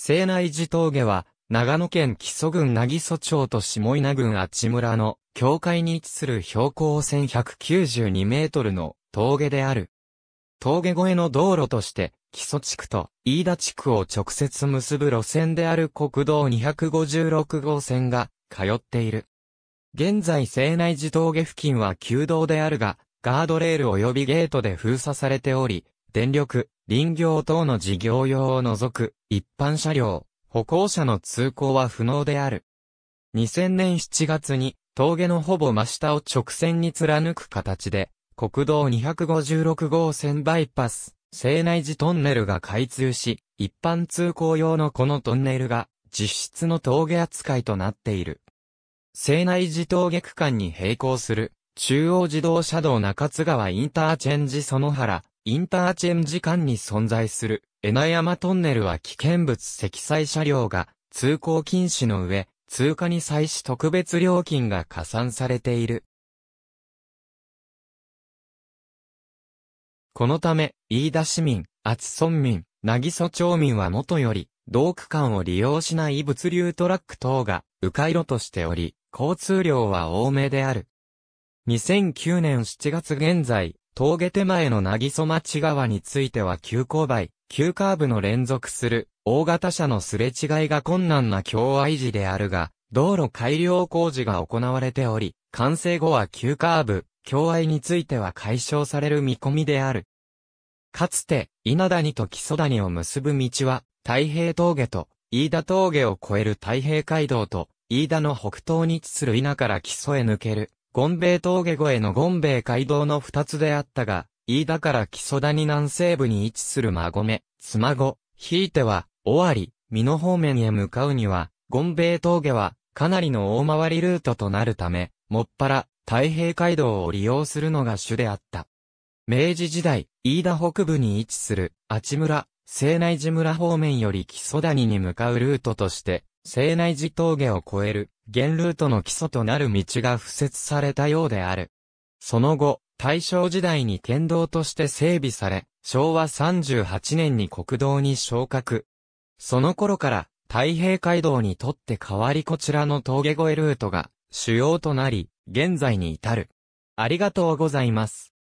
西内寺峠は、長野県木曽郡渚曽町と下稲郡阿智村の境界に位置する標高1192メートルの峠である。峠越えの道路として、木曽地区と飯田地区を直接結ぶ路線である国道256号線が通っている。現在西内寺峠付近は旧道であるが、ガードレール及びゲートで封鎖されており、電力、林業等の事業用を除く一般車両、歩行者の通行は不能である。2000年7月に峠のほぼ真下を直線に貫く形で、国道256号線バイパス、西内寺トンネルが開通し、一般通行用のこのトンネルが実質の峠扱いとなっている。西内寺峠区間に並行する中央自動車道中津川インターチェンジ園原、インターチェンジ間に存在する、江名山トンネルは危険物積載車両が通行禁止の上、通過に際し特別料金が加算されている。このため、飯田市民、厚村民、渚町民はもとより、道区間を利用しない物流トラック等が、迂回路としており、交通量は多めである。2009年7月現在、峠手前のなぎそ町川については急勾配、急カーブの連続する、大型車のすれ違いが困難な境愛時であるが、道路改良工事が行われており、完成後は急カーブ、境愛については解消される見込みである。かつて、稲谷と木曽谷を結ぶ道は、太平峠と、飯田峠を越える太平街道と、飯田の北東に位置する稲から木曽へ抜ける、ゴンベイ峠越えのゴンベイ街道の二つであったが、飯田から木曽谷南西部に位置する馬込、妻子、ひいては、尾張、美濃方面へ向かうには、ゴンベイ峠は、かなりの大回りルートとなるため、もっぱら、太平街道を利用するのが主であった。明治時代、飯田北部に位置する、あち村、西内寺村方面より木曽谷に向かうルートとして、西内寺峠を越える、原ルートの基礎となる道が敷設されたようである。その後、大正時代に県道として整備され、昭和38年に国道に昇格。その頃から、太平街道にとって変わりこちらの峠越えルートが主要となり、現在に至る。ありがとうございます。